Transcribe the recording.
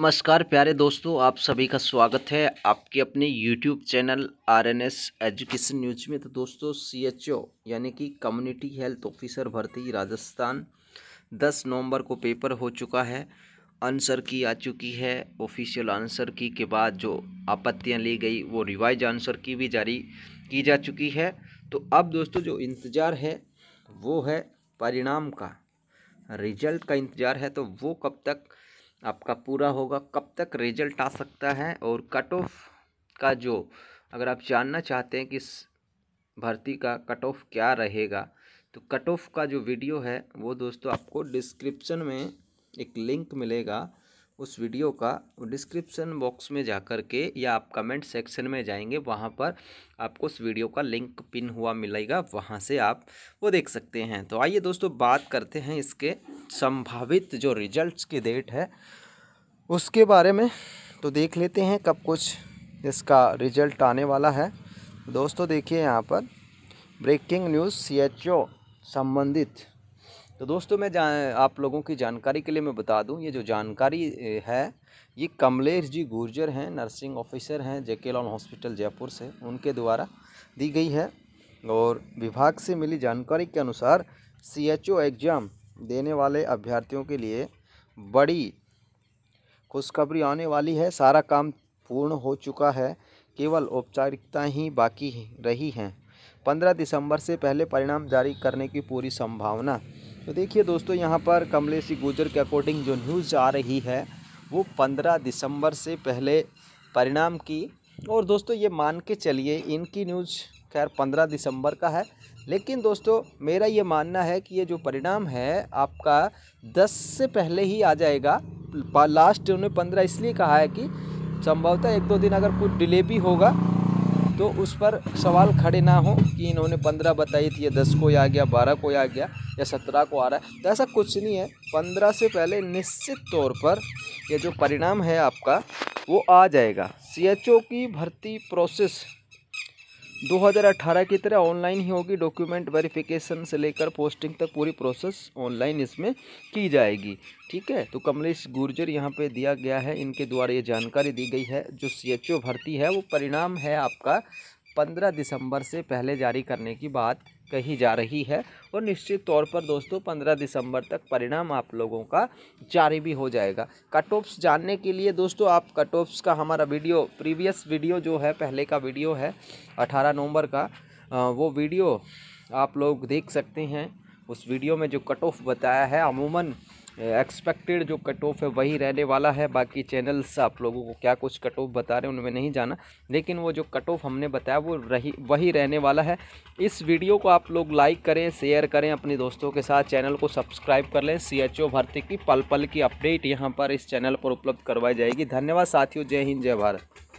नमस्कार प्यारे दोस्तों आप सभी का स्वागत है आपके अपने YouTube channel S education news में तो दोस्तों सी एच ओ यानी कि कम्युनिटी हेल्थ ऑफिसर भर्ती राजस्थान 10 नवंबर को पेपर हो चुका है आंसर की आ चुकी है ऑफिशियल आंसर की के बाद जो आपत्तियां ली गई वो रिवाइज आंसर की भी जारी की जा चुकी है तो अब दोस्तों जो इंतज़ार है वो है परिणाम का रिजल्ट का इंतज़ार है तो वो कब तक आपका पूरा होगा कब तक रिजल्ट आ सकता है और कट ऑफ का जो अगर आप जानना चाहते हैं कि इस भर्ती का कट ऑफ क्या रहेगा तो कट ऑफ का जो वीडियो है वो दोस्तों आपको डिस्क्रिप्शन में एक लिंक मिलेगा उस वीडियो का डिस्क्रिप्शन बॉक्स में जा कर के या आप कमेंट सेक्शन में जाएंगे वहाँ पर आपको उस वीडियो का लिंक पिन हुआ मिलेगा वहाँ से आप वो देख सकते हैं तो आइए दोस्तों बात करते हैं इसके संभावित जो रिजल्ट्स की डेट है उसके बारे में तो देख लेते हैं कब कुछ इसका रिजल्ट आने वाला है दोस्तों देखिए यहाँ पर ब्रेकिंग न्यूज़ सी संबंधित तो दोस्तों मैं आप लोगों की जानकारी के लिए मैं बता दूं ये जो जानकारी है ये कमलेश जी गुर्जर हैं नर्सिंग ऑफिसर हैं जेके लॉन हॉस्पिटल जयपुर से उनके द्वारा दी गई है और विभाग से मिली जानकारी के अनुसार सी एग्ज़ाम देने वाले अभ्यर्थियों के लिए बड़ी खुशखबरी आने वाली है सारा काम पूर्ण हो चुका है केवल औपचारिकता ही बाकी रही हैं पंद्रह दिसंबर से पहले परिणाम जारी करने की पूरी संभावना तो देखिए दोस्तों यहाँ पर कमलेश गुजर के अकॉर्डिंग जो न्यूज़ आ रही है वो पंद्रह दिसंबर से पहले परिणाम की और दोस्तों ये मान के चलिए इनकी न्यूज़ खैर पंद्रह दिसंबर का है लेकिन दोस्तों मेरा ये मानना है कि ये जो परिणाम है आपका दस से पहले ही आ जाएगा लास्ट उन्होंने पंद्रह इसलिए कहा है कि संभवतः एक दो दिन अगर कुछ डिले भी होगा तो उस पर सवाल खड़े ना हो कि इन्होंने पंद्रह बताई थी ये दस को आ गया बारह को आ गया या सत्रह को आ रहा है तो ऐसा कुछ नहीं है पंद्रह से पहले निश्चित तौर पर ये जो परिणाम है आपका वो आ जाएगा सीएचओ की भर्ती प्रोसेस 2018 की तरह ऑनलाइन ही होगी डॉक्यूमेंट वेरिफिकेशन से लेकर पोस्टिंग तक पूरी प्रोसेस ऑनलाइन इसमें की जाएगी ठीक है तो कमलेश गुर्जर यहाँ पे दिया गया है इनके द्वारा ये जानकारी दी गई है जो सी भर्ती है वो परिणाम है आपका पंद्रह दिसंबर से पहले जारी करने की बात कही जा रही है और निश्चित तौर पर दोस्तों 15 दिसंबर तक परिणाम आप लोगों का जारी भी हो जाएगा कट ऑफ्स जानने के लिए दोस्तों आप कट ऑफ्स का हमारा वीडियो प्रीवियस वीडियो जो है पहले का वीडियो है अठारह नवंबर का वो वीडियो आप लोग देख सकते हैं उस वीडियो में जो कट ऑफ बताया है अमूमन एक्सपेक्टेड जो कट ऑफ है वही रहने वाला है बाकी चैनल्स आप लोगों को क्या कुछ कट ऑफ बता रहे हैं उनमें नहीं जाना लेकिन वो जो कट ऑफ हमने बताया वो रही वही रहने वाला है इस वीडियो को आप लोग लाइक करें शेयर करें अपने दोस्तों के साथ चैनल को सब्सक्राइब कर लें सी भर्ती की पल पल की अपडेट यहाँ पर इस चैनल पर उपलब्ध करवाई जाएगी धन्यवाद साथियों जय हिंद जय भारत